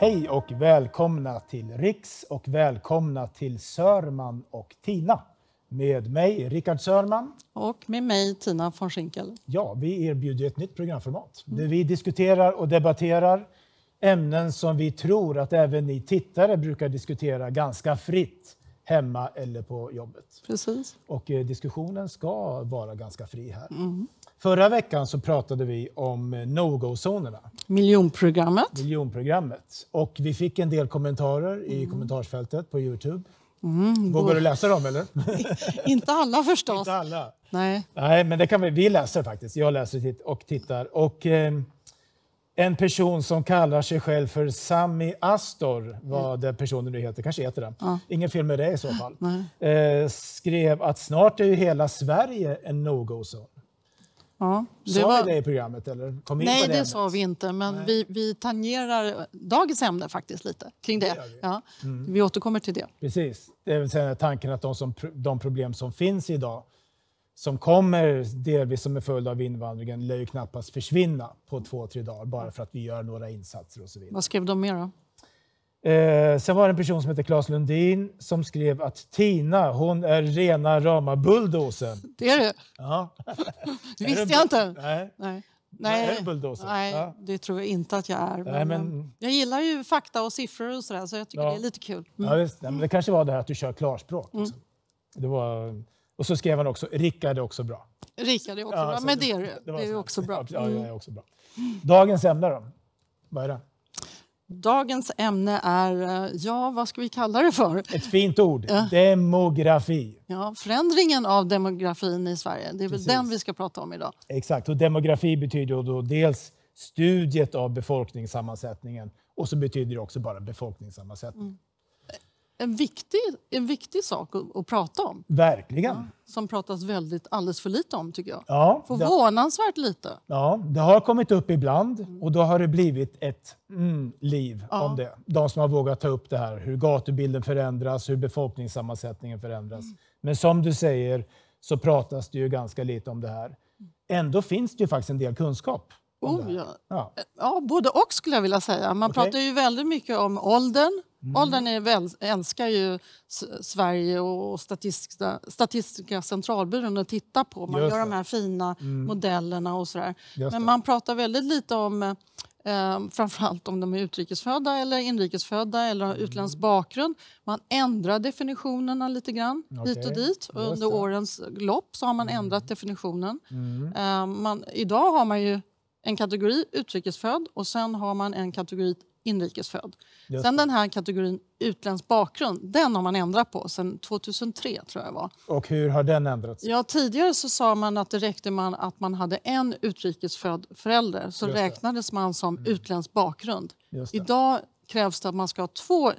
Hej och välkomna till Riks och välkomna till Sörman och Tina. Med mig Rickard Sörman. Och med mig Tina von Schinkel. Ja, vi erbjuder ett nytt programformat där vi diskuterar och debatterar ämnen som vi tror att även ni tittare brukar diskutera ganska fritt hemma eller på jobbet. Precis. Och eh, diskussionen ska vara ganska fri här. Mm. Förra veckan så pratade vi om eh, no-go-zonerna. Miljonprogrammet. Miljonprogrammet. Och vi fick en del kommentarer mm. i kommentarsfältet på Youtube. Mm, Vågar går... du läsa dem eller? Inte alla förstås. Inte alla. Nej. Nej, men det kan vi, vi läser faktiskt. Jag läser och tittar. Och, eh, en person som kallar sig själv för Sami Astor, vad mm. personen nu heter, kanske heter den, Ja. Ingen film med det i så fall. Eh, skrev att snart är ju hela Sverige en no-go-zon. Ja, det sa var... ni det i programmet? Eller kom in Nej, på det, det sa vi inte. Men vi, vi tangerar dagens ämne faktiskt lite kring det. det vi. Ja. Mm. vi återkommer till det. Precis. Det är väl tanken att de, som, de problem som finns idag som kommer delvis som en följd av invandringen lär ju knappast försvinna på två, tre dagar bara för att vi gör några insatser och så vidare. Vad skrev de mer då? Eh, sen var det en person som hette Claes Lundin som skrev att Tina, hon är rena rama bulldozen. Det är du? Ja. det visste jag inte. Nej. Nej. Nej, nej ja. det tror jag inte att jag är. Nej, men, Jag gillar ju fakta och siffror och sådär, så jag tycker ja. det är lite kul. Mm. Ja, visst. Nej, men det kanske var det här att du kör klarspråk. Mm. Liksom. Det var... Och så skrev han också Rickard är också bra. Rickard är också ja, bra, men det, det du. Det, det är också bra. Ja, jag är mm. också bra. Dagens ämne då? Vad är det? Dagens ämne är, eh, ja vad ska vi kalla det för? Ett fint ord, demografi. Ja, förändringen av demografin i Sverige, det är Precis. väl den vi ska prata om idag. Exakt, och demografi betyder då dels studiet av befolkningssammansättningen och så betyder det också bara befolkningssammansättningen. Mm en viktig, en viktig sak att, att prata om. Verkligen. Ja, som pratas väldigt alldeles för lite om, tycker jag. Ja, Förvånansvärt det, lite. Ja, det har kommit upp ibland mm. och då har det blivit ett mm, liv ja. om det. De som har vågat ta upp det här, hur gatubilden förändras, hur befolkningssammansättningen förändras. Mm. Men som du säger så pratas det ju ganska lite om det här. Ändå finns det ju faktiskt en del kunskap. Oh, ja. Ja. ja, både och skulle jag vilja säga. Man okay. pratar ju väldigt mycket om åldern Mm. Åldern mm. väl, älskar ju Sverige och Statistiska, Statistiska centralbyrån att titta på. Man Just gör det. de här fina mm. modellerna och sådär. Men man pratar väldigt lite om eh, framförallt om de är utrikesfödda eller inrikesfödda eller har mm. utländsk bakgrund. Man ändrar definitionerna lite grann okay. hit och dit. Och under årens lopp så har man mm. ändrat definitionen. Mm. Eh, man, idag har man ju en kategori utrikesfödd och sen har man en kategori inrikesfödd. Sen den här kategorin utländsk bakgrund, den har man ändrat på sen 2003 tror jag var. Och hur har den ändrats? Ja, tidigare så sa man att det räckte man att man hade en utrikesfödd förälder så räknades man som mm. utländsk bakgrund. Idag krävs det att man ska ha två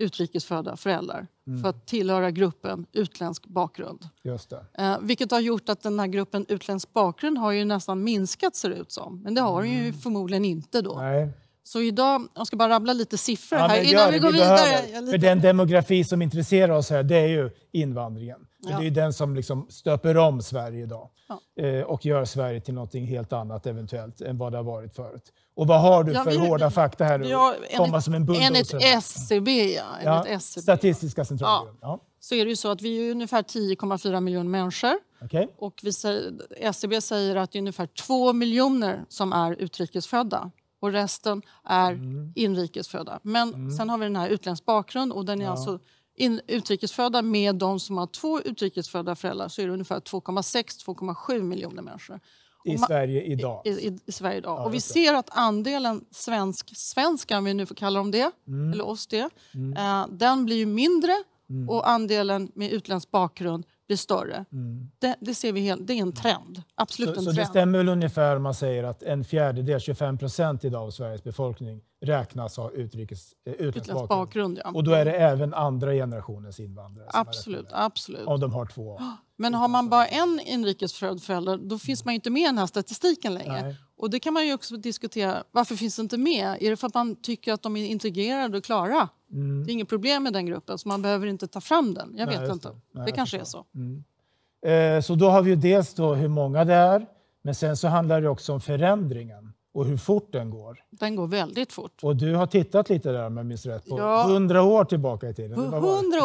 utrikesfödda föräldrar mm. för att tillhöra gruppen utländsk bakgrund. Just det. Eh, vilket har gjort att den här gruppen utländsk bakgrund har ju nästan minskat ser det ut som. Men det har mm. den ju mm. förmodligen inte då. Nej. Så idag, jag ska bara rabbla lite siffror ja, här innan gör, vi går vi vidare. Behöver, för den demografi som intresserar oss här, det är ju invandringen. Ja. Det är den som liksom stöper om Sverige idag ja. Eh, och gör Sverige till något helt annat eventuellt än vad det har varit förut. Och vad har du för vi, hårda fakta här? Ja, enligt, som en Enligt SCB, ja. Enligt SCB, Statistiska centralbyrån. Så är det ju så att vi är ungefär 10,4 miljoner människor. Okay. Och vi säger, SCB säger att det är ungefär 2 miljoner som är utrikesfödda och resten är mm. inrikesfödda. Men mm. sen har vi den här utländsk bakgrund och den är ja. alltså in, utrikesfödda med de som har två utrikesfödda föräldrar så är det ungefär 2,6-2,7 miljoner människor. I man, Sverige idag? I, i, i Sverige idag. Ja, och vi ser att andelen svensk, svenskar, om vi nu får kalla dem det, mm. eller oss det, mm. eh, den blir ju mindre mm. och andelen med utländsk bakgrund blir större. Mm. Det, det, ser vi helt, det är en mm. trend. Absolut så, en så trend. Det stämmer väl ungefär om man säger att en fjärdedel, 25 procent idag av Sveriges befolkning räknas ha utrikes, eh, utländsk, utländsk bakgrund. Ja. Och då är det även andra generationens invandrare. Absolut, absolut. Om de har två. Men har man bara en inrikesfödd förälder, då finns man inte med i den här statistiken längre. Och det kan man ju också diskutera, varför finns det inte med? Är det för att man tycker att de är integrerade och klara? Mm. Det är inget problem med den gruppen, så man behöver inte ta fram den. Jag Nej, vet inte. Det, Nej, det kanske är så. Mm. Eh, så då har vi ju dels då hur många det är, men sen så handlar det också om förändringen och hur fort den går. Den går väldigt fort. Och du har tittat lite där om jag rätt, på ja. 100 år tillbaka i tiden. 100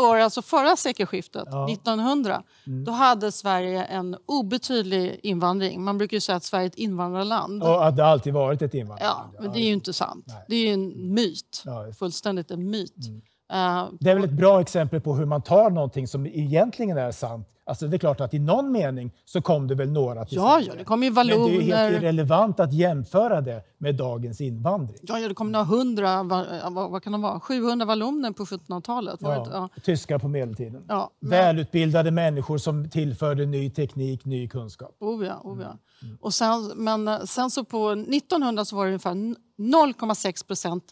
år, alltså förra sekelskiftet, ja. 1900, mm. då hade Sverige en obetydlig invandring. Man brukar ju säga att Sverige är ett invandrarland. Och att det alltid varit ett invandrarland. Ja, men det är ju inte sant. Nej. Det är en mm. myt, fullständigt en myt. Mm. Eh, det är väl ett bra exempel på hur man tar någonting som egentligen är sant Alltså det är klart att i någon mening så kom det väl några till Ja, ja det kom ju valloner. Men det är helt irrelevant att jämföra det med dagens invandring. Ja, ja det kom några hundra, eh, vad, vad kan de vara, 700 valloner på 1700-talet. Ja, ja. Tyskar på medeltiden. Ja, men... Välutbildade människor som tillförde ny teknik, ny kunskap. Oh ja, oh ja. Mm. mm. Och sen, men eh, sen så på 1900 så var det ungefär 0,6 procent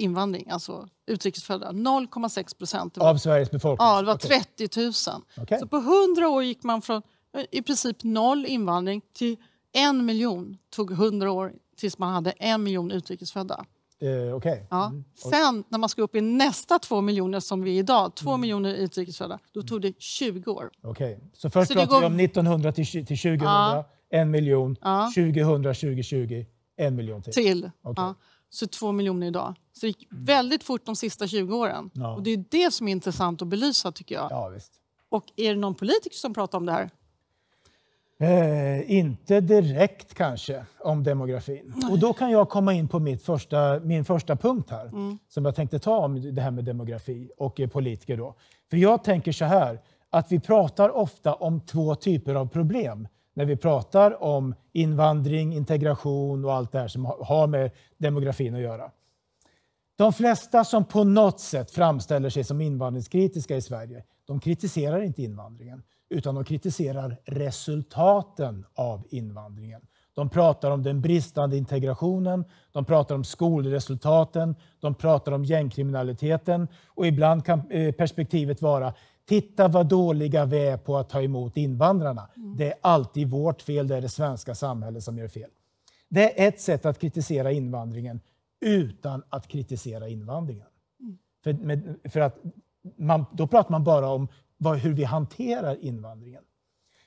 invandring, alltså utrikesfödda. 0,6 procent. Av Sveriges befolkning? Ja, det var okay. 30 000. Okay. Så på 100 år gick man från eh, i princip noll invandring till en miljon. tog 100 år tills man hade en miljon utrikesfödda. Eh, okay. ja. Mm. Sen när man ska upp i nästa två miljoner som vi är idag, två mm. miljoner utrikesfödda, då tog det 20 år. Okej, okay. så först pratar går... vi om 1900 till, till 2000, ja. en miljon, ja. 2000, 2020, en miljon till. till. Okay. Ja så 2 miljoner idag. Så det gick mm. väldigt fort de sista 20 åren. Ja. Och det är det som är intressant att belysa tycker jag. Ja, visst. Och är det någon politiker som pratar om det här? Eh, inte direkt kanske, om demografin. Nej. Och då kan jag komma in på första, min första punkt här, mm. som jag tänkte ta om det här med demografi och eh, politiker då. För jag tänker så här, att vi pratar ofta om två typer av problem när vi pratar om invandring, integration och allt det här som har med demografin att göra. De flesta som på något sätt framställer sig som invandringskritiska i Sverige, de kritiserar inte invandringen, utan de kritiserar resultaten av invandringen. De pratar om den bristande integrationen, de pratar om skolresultaten, de pratar om gängkriminaliteten och ibland kan eh, perspektivet vara Titta vad dåliga vi är på att ta emot invandrarna. Mm. Det är alltid vårt fel, det är det svenska samhället som gör fel. Det är ett sätt att kritisera invandringen utan att kritisera invandringen. Mm. För, med, för, att man, då pratar man bara om vad, hur vi hanterar invandringen.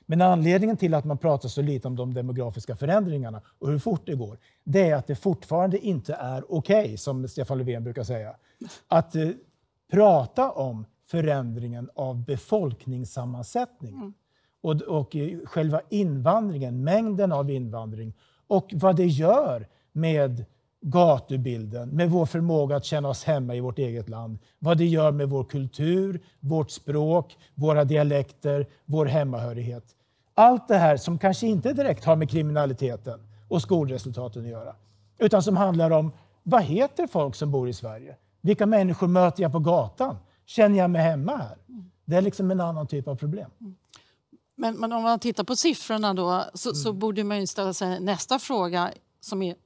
Men anledningen till att man pratar så lite om de demografiska förändringarna och hur fort det går, det är att det fortfarande inte är okej, okay, som Stefan Löfven brukar säga, mm. att eh, prata om förändringen av befolkningssammansättningen. Mm. Och, och själva invandringen, mängden av invandring och vad det gör med gatubilden, med vår förmåga att känna oss hemma i vårt eget land. Vad det gör med vår kultur, vårt språk, våra dialekter, vår hemmahörighet. Allt det här som kanske inte direkt har med kriminaliteten och skolresultaten att göra. Utan som handlar om vad heter folk som bor i Sverige? Vilka människor möter jag på gatan? Känner jag mig hemma här? Det är liksom en annan typ av problem. Men, men om man tittar på siffrorna då så, mm. så borde man ställa sig nästa fråga som är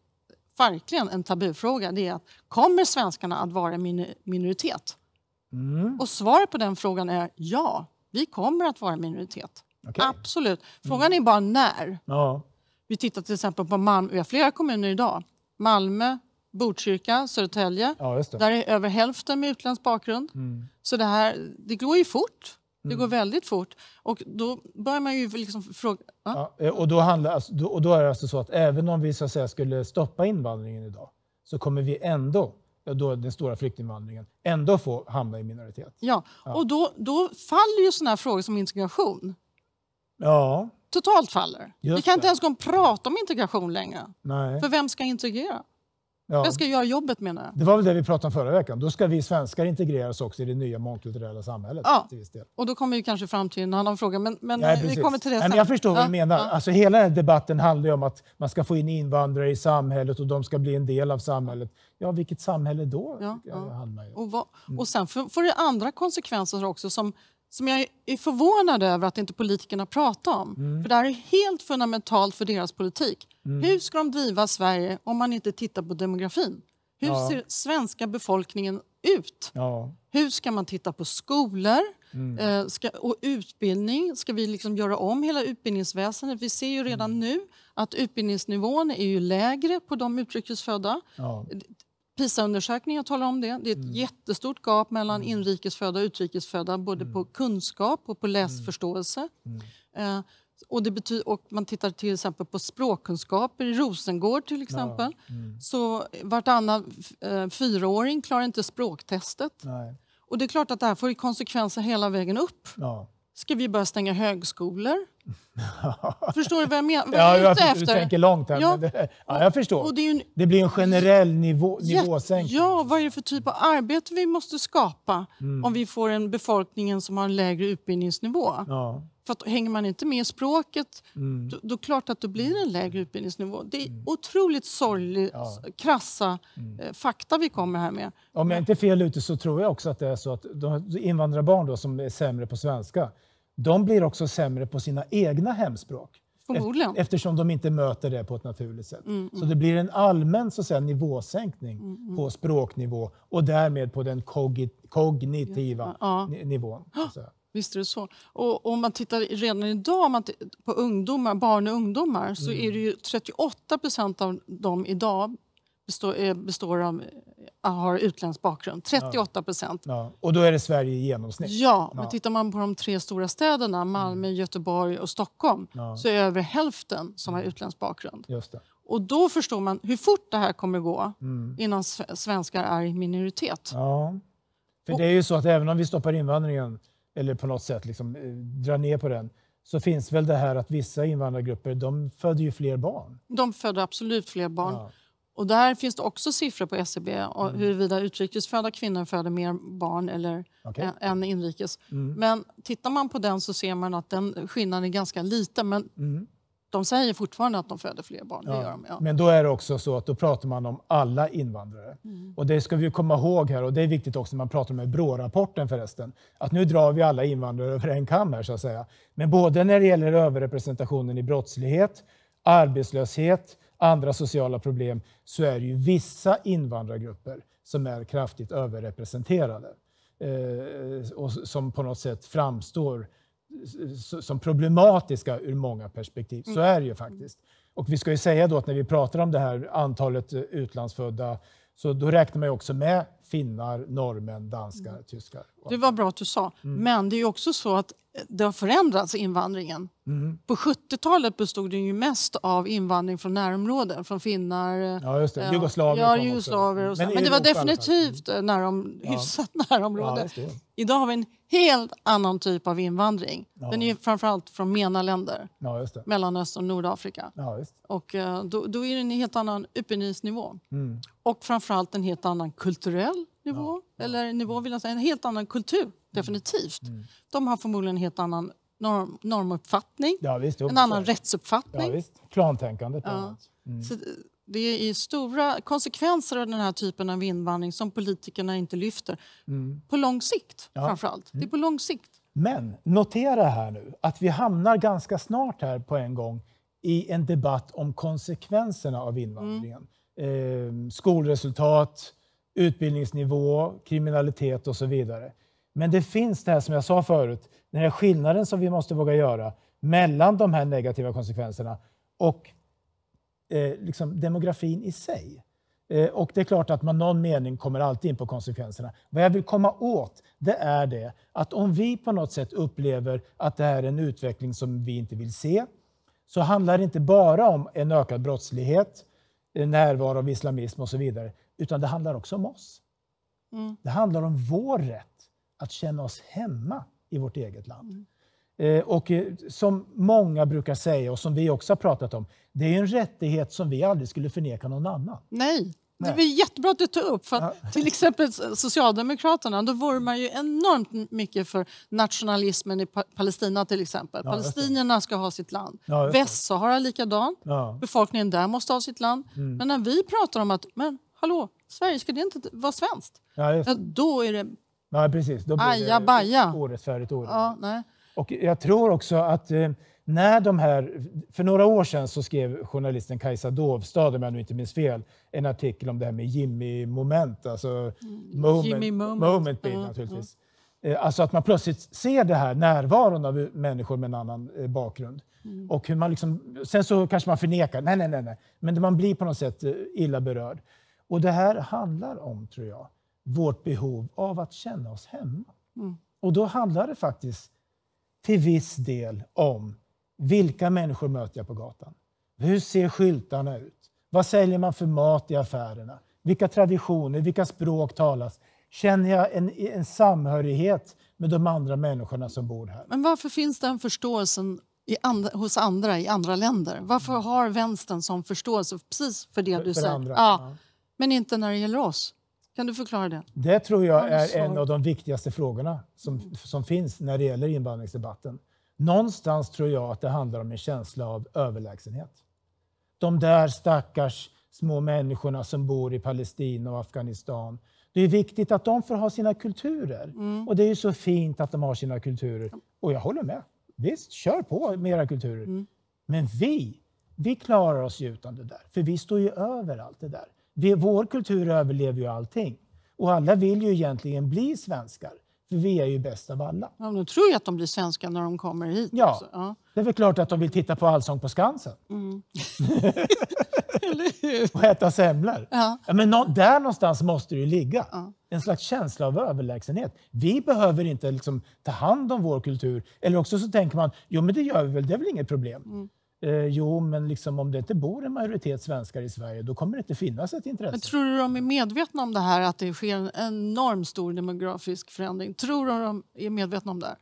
verkligen en tabufråga. Det är att kommer svenskarna att vara min, minoritet? Mm. Och svaret på den frågan är ja, vi kommer att vara minoritet. Okay. Absolut. Mm. Frågan är bara när. Ja. Vi tittar till exempel på Malmö, vi har flera kommuner idag. Malmö, Botkyrka, Södertälje. Ja, där är över hälften med utländsk bakgrund. Mm. Så det, här, det går ju fort. Det mm. går väldigt fort. Och då börjar man ju liksom fråga... Ja. ja eh, och, då handlar, alltså, och då är det alltså så att även om vi så säga, skulle stoppa invandringen idag så kommer vi ändå, då den stora flyktinginvandringen, ändå få hamna i minoritet. Ja, ja. och då, då faller ju sådana här frågor som integration. Ja. Totalt faller. Just vi kan det. inte ens gå och prata om integration längre. Nej. För vem ska integrera? Ja. Den ska göra jobbet menar jag. Det var väl det vi pratade om förra veckan. Då ska vi svenskar integreras också i det nya mångkulturella samhället. Ja. Och då kommer vi kanske fram till en annan fråga. Men, men Nej, eh, vi kommer till det sen. Nej, jag förstår ja. vad du menar. Ja. Alltså, hela den debatten handlar ju om att man ska få in invandrare i samhället och de ska bli en del av samhället. Ja, vilket samhälle då? Ja, ja. Och, vad, mm. och sen får det andra konsekvenser också som som jag är förvånad över att inte politikerna pratar om. Mm. För det här är helt fundamentalt för deras politik. Mm. Hur ska de driva Sverige om man inte tittar på demografin? Hur ja. ser svenska befolkningen ut? Ja. Hur ska man titta på skolor mm. Eh, ska, och utbildning? Ska vi liksom göra om hela utbildningsväsendet? Vi ser ju redan mm. nu att utbildningsnivån är ju lägre på de utrikesfödda. Ja. Eh, PISA-undersökningen talar om det. Det är ett mm. jättestort gap mellan mm. inrikesfödda och utrikesfödda både mm. på kunskap och på mm. läsförståelse. Mm. Eh, och, det bety- och man tittar till exempel på språkkunskaper i Rosengård till exempel. Ja. Mm. Så vartannan eh, fyraåring klarar inte språktestet. Nej. Och det är klart att det här får konsekvenser hela vägen upp. Ja. Ska vi börja stänga högskolor? förstår du vad jag menar? Vad ja, jag, efter? Du tänker långt här. Ja, det, ja jag förstår. Och det, en, det, blir en generell nivå, nivåsänkning. Ja, vad är det för typ av arbete vi måste skapa mm. om vi får en befolkning som har en lägre utbildningsnivå? Ja. För att, hänger man inte med i språket, mm. då, då klart att det blir en lägre utbildningsnivå. Det är mm. otroligt sorgligt ja. krassa mm. Eh, fakta vi kommer här med. Om jag inte är fel ute så tror jag också att det är så att de invandrarbarn då, som är sämre på svenska, de blir också sämre på sina egna hemspråk. Förmodligen. Eftersom de inte möter det på ett naturligt sätt. Mm, mm, så det blir en allmän så att säga, nivåsänkning mm, mm. på språknivå och därmed på den kognitiva ja, ja. nivån. Visst är det så. Och om man tittar redan idag man på ungdomar, barn och ungdomar så mm. är det ju 38 procent av dem idag består, eh, består av, eh, har utländsk bakgrund. 38 procent. Ja. Ja. Och då är det Sverige i genomsnitt? Ja, ja. men tittar man på de tre stora städerna, Malmö, mm. Göteborg och Stockholm, så är det över hälften som har mm. utländsk bakgrund. Just det. Och då förstår man hur fort det här kommer gå mm. innan svenskar är i minoritet. Ja, för och, det är ju så att även om vi stoppar invandringen, eller på något sätt liksom, eh, drar ner på den, så finns väl det här att vissa invandrargrupper de föder ju fler barn. De föder absolut fler barn. Ja. Och där finns det också siffror på SCB e och mm. huruvida utrikesfödda kvinnor föder mer barn eller okay. än inrikes. Mm. Men tittar man på den så ser man att den skillnaden är ganska liten. Men mm. de säger fortfarande att de föder fler barn. Ja. De, ja. Men då är det också så att då pratar man om alla invandrare. Mm. Och det ska vi komma ihåg här och det är viktigt också när man pratar om BRÅ-rapporten förresten. Att nu drar vi alla invandrare över en kam här så att säga. Men både när det gäller överrepresentationen i brottslighet, arbetslöshet, andra sociala problem, så är det ju vissa invandrargrupper som är kraftigt överrepresenterade. Eh, och som på något sätt framstår som problematiska ur många perspektiv. Så mm. är det ju faktiskt. Och vi ska ju säga då att när vi pratar om det här antalet eh, utlandsfödda, så då räknar man också med finnar, norrmän, danskar, mm. tyskar. Det var bra att du sa. Mm. Men det är också så att eh, det har förändrats, invandringen. Mm. På 70-talet bestod den ju mest av invandring från närområden, från finnar, ja, just det. Eh, jugoslaver. Ja, jugoslaver och så. Men, Men det var definitivt eh, närom, ja. hyfsat närområde. Ja, Idag har vi en helt annan typ av invandring. Ja. Den är framförallt från MENA-länder, ja, Mellanöstern och Nordafrika. Och då, då, är det en helt annan utbildningsnivå. Mm. Och framförallt en helt annan kulturell nivå, ja. eller nivå vill jag säga, en helt annan kultur, mm. definitivt. Mm. De har förmodligen en helt annan norm, normuppfattning, ja, visst, en annan rättsuppfattning. Ja, visst. Klantänkandet. Ja. Mm. Så det är stora konsekvenser av den här typen av invandring som politikerna inte lyfter. Mm. På lång sikt, ja. framförallt. Det är mm. på lång sikt. Men notera här nu att vi hamnar ganska snart här på en gång i en debatt om konsekvenserna av invandringen. Mm. Eh, skolresultat, utbildningsnivå, kriminalitet och så vidare. Men det finns det här som jag sa förut, den här skillnaden som vi måste våga göra mellan de här negativa konsekvenserna och eh, liksom demografin i sig. Eh, och det är klart att man någon mening kommer alltid in på konsekvenserna. Vad jag vill komma åt, det är det att om vi på något sätt upplever att det här är en utveckling som vi inte vill se, så handlar det inte bara om en ökad brottslighet, eh, närvaro av islamism och så vidare. Utan det handlar också om oss. Mm. Det handlar om vår rätt att känna oss hemma i vårt eget land. Mm. Eh, och eh, som många brukar säga, och som vi också har pratat om, det är en rättighet som vi aldrig skulle förneka någon annan. Nej, Nej. Det är jättebra att du tar upp. För att ja. Till exempel Socialdemokraterna, då vurmar ju enormt mycket för nationalismen i pa Palestina till exempel. Ja, Palestinierna ska ha sitt land. Ja, Västsahara likadant. Ja. Befolkningen där måste ha sitt land. Mm. Men när vi pratar om att men hallå, Sverige det inte vara svenskt. Ja, just... ja, då är det... Ja, precis. Då blir Aja, det baja. orättfärdigt. Ja, nej. Och jag tror också att eh, när de här... För några år sedan så skrev journalisten Kajsa Dovstad, om jag nu inte minns fel, en artikel om det här med Jimmy-moment. Alltså mm, moment, Jimmy moment. moment bild, mm, naturligtvis. Mm. Alltså att man plötsligt ser det här närvaron av människor med en annan eh, bakgrund. Mm. Och hur man liksom, sen så kanske man förnekar, nej, nej, nej, nej. Men man blir på något sätt eh, illa berörd. Och det här handlar om, tror jag, vårt behov av att känna oss hemma. Mm. Och då handlar det faktiskt till viss del om vilka människor möter jag på gatan? Hur ser skyltarna ut? Vad säljer man för mat i affärerna? Vilka traditioner, vilka språk talas? Känner jag en, en samhörighet med de andra människorna som bor här? Men varför finns den förståelsen And, hos andra i andra länder. Varför mm. har vänstern som förståelse precis för det för, du säger? Ja men inte när det gäller oss. Kan du förklara det? Det tror jag är en av de viktigaste frågorna som, som finns när det gäller invandringsdebatten. Någonstans tror jag att det handlar om en känsla av överlägsenhet. De där stackars små människorna som bor i Palestina och Afghanistan. Det är viktigt att de får ha sina kulturer. Mm. Och det är ju så fint att de har sina kulturer. Och jag håller med. Visst, kör på med era kulturer. Mm. Men vi, vi klarar oss utan det där. För vi står ju över allt det där vi, vår kultur överlever ju allting. Och alla vill ju egentligen bli svenskar, för vi är ju bäst av alla. Ja, de tror ju att de blir svenskar när de kommer hit. Ja, ja. det är väl klart att de vill titta på Allsång på Skansen. Mm. och äta semlor. Ja. ja. men nå där någonstans måste det ju ligga. Ja. En slags känsla av överlägsenhet. Vi behöver inte liksom ta hand om vår kultur. Eller också så tänker man, jo men det gör vi väl, det är väl inget problem. Mm. Eh, jo, men liksom, om det inte bor en majoritet svenskar i Sverige då kommer det inte finnas ett intresse. Men tror du de är medvetna om det här, att det sker en enormt stor demografisk förändring? Tror du de är medvetna om det här?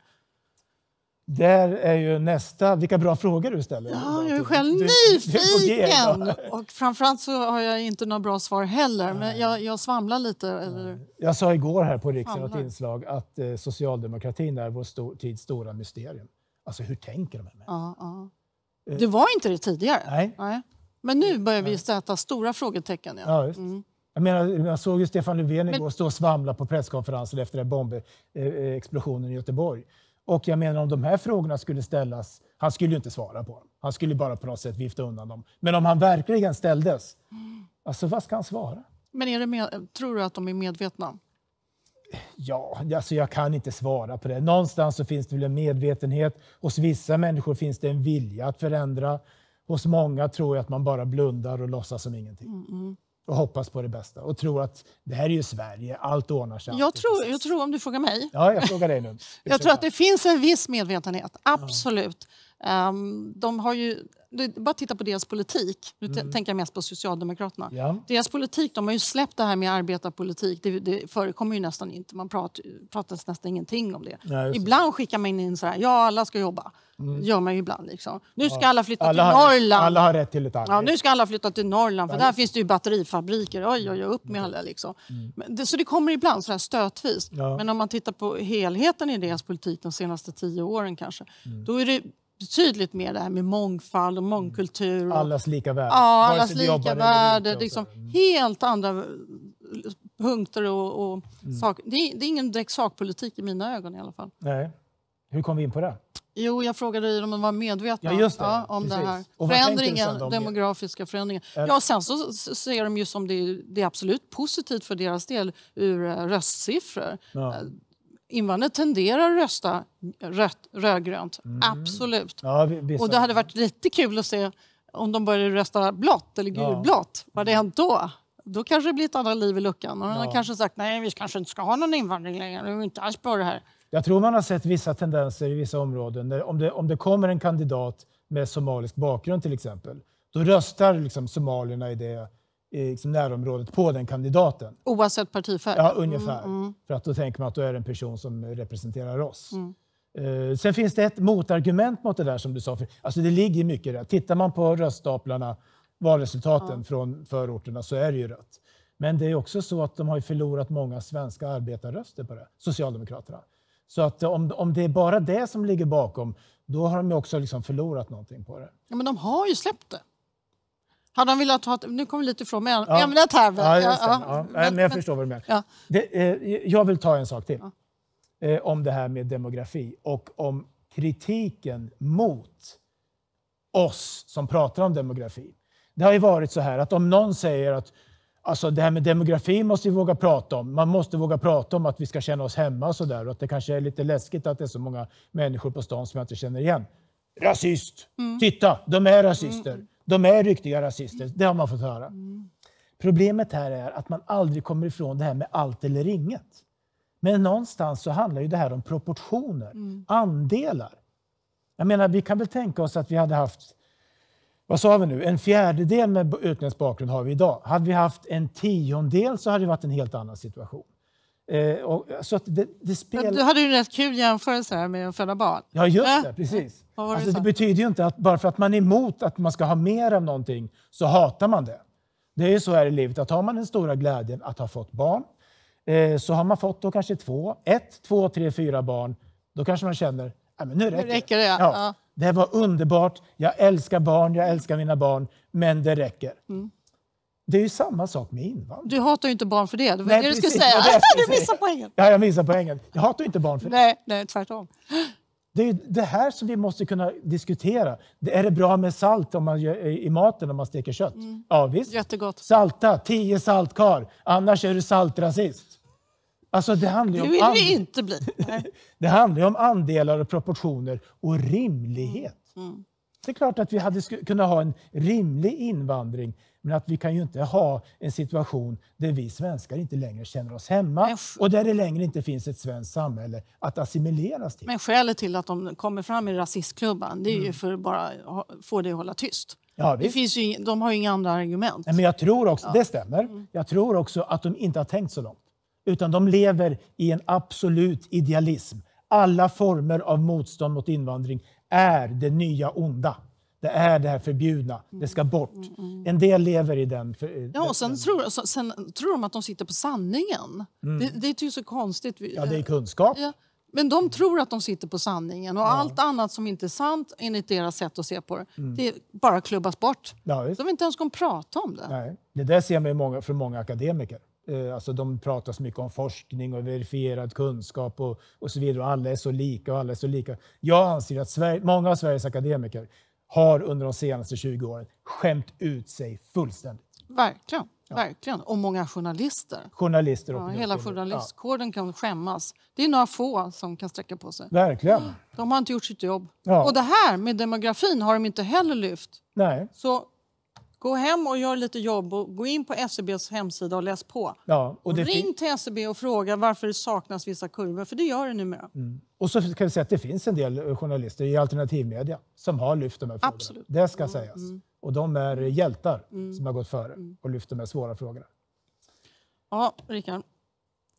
Där är ju nästa... Vilka bra frågor du ställer. Ja, jag är själv du, nyfiken! Du, du är och framförallt så har jag inte några bra svar heller, Nej. men jag, jag svamlar lite. Eller? Jag sa igår här på riksdagen inslag att eh, socialdemokratin är vår stor, tids stora mysterium. Alltså, hur tänker de här människorna? Det var inte det tidigare. Nej. Nej. Men nu börjar vi sätta stora frågetecken. Ja. Ja, mm. jag, menar, jag såg ju Stefan Löfven Men... stå och svamla på presskonferensen efter den bombexplosionen eh, eh, i Göteborg. Och jag menar om de här frågorna skulle ställas, han skulle ju inte svara på dem. Han skulle bara på något sätt vifta undan dem. Men om han verkligen ställdes, mm. alltså vad ska han svara? Men med, tror du att de är medvetna? Ja, alltså jag kan inte svara på det. Någonstans så finns det väl en medvetenhet. Hos vissa människor finns det en vilja att förändra. Hos många tror jag att man bara blundar och låtsas som ingenting. Mm. mm. Och hoppas på det bästa och tror att det här är ju Sverige, allt ordnar sig. Jag tror, jag tror om du frågar mig. Ja, jag frågar dig nu. jag tror att det finns en viss medvetenhet, absolut. Ja. Um, de har ju, bara titta på deras politik. Nu mm. tänker jag mest på Socialdemokraterna. Ja. Deras politik, de har ju släppt det här med arbetarpolitik. Det, det förekommer ju nästan inte. Man pratar, pratas nästan ingenting om det. Nej, ibland skickar man in så här, ja alla ska jobba. Mm. gör man ju ibland. Liksom. Nu ska ja. alla flytta alla till har, Norrland. Alla har rätt till ett arbete. Ja, nu ska alla flytta till Norrland för ja, där finns det ju batterifabriker. Oj, oj, oj, upp med mm. alla liksom. Mm. Men det, så det kommer ibland så här stötvis. Men om man tittar på helheten i deras politik de senaste tio åren kanske, mm. då är det betydligt mer det här med mångfald och mångkultur. Allas lika värde. Ja, allas lika värde. Liksom, mm. helt andra punkter och, och mm. saker. Det, det, är ingen direkt sakpolitik i mina ögon i alla fall. Nej. Hur kom vi in på det? Jo, jag frågade dig om de var medvetna ja, det. Ja, om Precis. det här. Förändringen, de demografiska förändringen. Ja, sen så ser de ju som det, det är absolut positivt för deras del ur eh, röstsiffror. Ja. Eh, invandrare tenderar att rösta rött, rödgrönt. Mm. Absolut. Ja, och det hade varit lite kul att se om de började rösta blått eller gulblått. Ja. Vad hade hänt då? Då kanske det blir ett annat liv i luckan. Och ja. har kanske sagt nej, vi kanske inte ska ha någon invandring längre. Vi vill inte alls på det här. Jag tror man har sett vissa tendenser i vissa områden. Där om, det, om det kommer en kandidat med somalisk bakgrund till exempel, då röstar liksom somalierna i det Eh, liksom närområdet på den kandidaten. Oavsett partifärg? Ja, ungefär. Mm, mm. För att då tänker man att då är det en person som representerar oss. Mm. Eh, sen finns det ett motargument mot det där som du sa. alltså det ligger mycket i Tittar man på röststaplarna, valresultaten ja. från förorterna, så är det ju rött. Men det är också så att de har förlorat många svenska arbetarröster på det, Socialdemokraterna. Så att om, om det är bara det som ligger bakom, då har de också liksom förlorat någonting på det. Ja, men de har ju släppt det. Hade han velat ha... Nu kommer vi lite ifrån med ja. ämnet här. Ja, ja, ja. Men, men, jag förstår vad du menar. Ja. Det, eh, jag vill ta en sak till. Eh, om det här med demografi och om kritiken mot oss som pratar om demografi. Det har ju varit så här att om någon säger att Alltså det här med demografi måste vi våga prata om. Man måste våga prata om att vi ska känna oss hemma och sådär. Och att det kanske är lite läskigt att det är så många människor på stan som jag inte känner igen. Rasist! Mm. Titta, de är rasister. Mm. De är riktiga rasister, det har man fått höra. Mm. Problemet här är att man aldrig kommer ifrån det här med allt eller inget. Men någonstans så handlar ju det här om proportioner, mm. andelar. Jag menar, vi kan väl tänka oss att vi hade haft, vad sa vi nu, en fjärdedel med utländsk bakgrund har vi idag. Hade vi haft en tiondel så hade det varit en helt annan situation. Eh, och, så att det, det spel... Du hade ju en rätt kul jämförelse här med att föda barn. Ja, just det. Precis. Alltså, det betyder ju inte att bara för att man är emot att man ska ha mer av någonting så hatar man det. Det är ju så här i livet att har man den stora glädjen att ha fått barn eh, så har man fått då kanske två, ett, två, tre, fyra barn. Då kanske man känner att nu räcker, nu räcker det. det Ja. ja. Det var underbart. Jag älskar barn, jag älskar mina barn, men det räcker. Mm. Det är ju samma sak med invandring. Du hatar ju inte barn för det. Det var nej, det du skulle säga. Det du missar poängen. Ja, jag missar poängen. Jag hatar ju inte barn för det. Nej, tvärtom. Det är det här som vi måste kunna diskutera. Är det bra med salt om man gör, eh, i maten om man steker kött? Mm. Ja, visst. Jättegott. Salta, tio saltkar. Annars är du saltrasist. Alltså, det handlar det vill om vi inte bli. det handlar ju om andelar och proportioner och rimlighet. Mm. Mm. Det är klart att vi hade kunnat ha en rimlig invandring, men att vi kan ju inte ha en situation där vi svenskar inte längre känner oss hemma och där det längre inte finns ett svenskt samhälle att assimileras till. Men skälet till att de kommer fram i rasistklubban, det är mm. ju för att bara få dig att hålla tyst. Ja, det finns ju, de har ju inga andra argument. Nej, men jag tror också, ja. Det stämmer. Mm. Jag tror också att de inte har tänkt så långt. Utan de lever i en absolut idealism. Alla former av motstånd mot invandring är det nya onda. Det är det här förbjudna, det ska bort. Mm, mm. mm. En del lever i den... För, ja, och sen, den. Tror, sen tror de att de sitter på sanningen. Mm. Det, det är så konstigt. Ja, det är kunskap. Ja. Men de tror att de sitter på sanningen och ja. allt annat som inte är sant enligt deras sätt att se på det, mm. det bara klubbas bort. Ja, de vill inte ens prata om det. Nej. Det där ser man många, från många akademiker. Eh, alltså de pratar så mycket om forskning och verifierad kunskap och, och så vidare. Och alla är så lika och alla är så lika. Jag anser att Sverige, många av Sveriges akademiker har under de senaste 20 åren skämt ut sig fullständigt. Verkligen. Ja. Verkligen. Och många journalister. Journalister och ja, hela journalistkåren ja. kan skämmas. Det är några få som kan sträcka på sig. Verkligen. De har inte gjort sitt jobb. Ja. Och det här med demografin har de inte heller lyft. Nej. Så Gå hem och gör lite jobb och gå in på SCBs e hemsida och läs på. Ja, och det Ring till SCB e och fråga varför det saknas vissa kurvor, för det gör det numera. Mm. Och så kan vi säga att det finns en del eh, journalister i alternativmedia som har lyft de här frågorna. Absolut. Det ska mm. sägas. Mm. Och de är mm. hjältar mm. som har gått före mm. och lyft de här svåra frågorna. Ja, Rickard.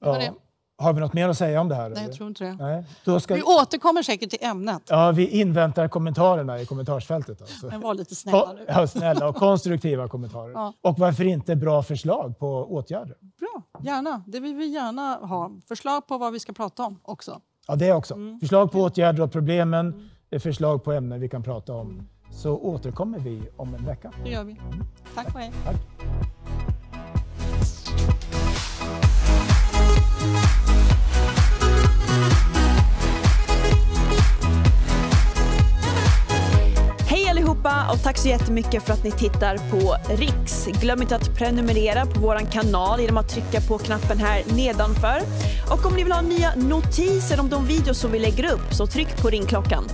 Det var ja. det. Har vi något mer att säga om det här? Nej, jag tror inte det. Nej. Då ska... Vi återkommer säkert till ämnet. Ja, vi inväntar kommentarerna i kommentarsfältet. Alltså. Men var lite snälla nu. Ja, snälla och konstruktiva kommentarer. Ja. Och varför inte bra förslag på åtgärder? Bra, gärna. Det vill vi gärna ha. Förslag på vad vi ska prata om också. Ja, det också. Mm. Förslag på åtgärder och problemen, mm. förslag på ämnen vi kan prata om. Så återkommer vi om en vecka. Det gör vi. Mm. Tack och hej. Tack. och tack så jättemycket för att ni tittar på Riks. Glöm inte att prenumerera på vår kanal genom att trycka på knappen här nedanför. Och om ni vill ha nya notiser om de videos som vi lägger upp så tryck på ringklockan.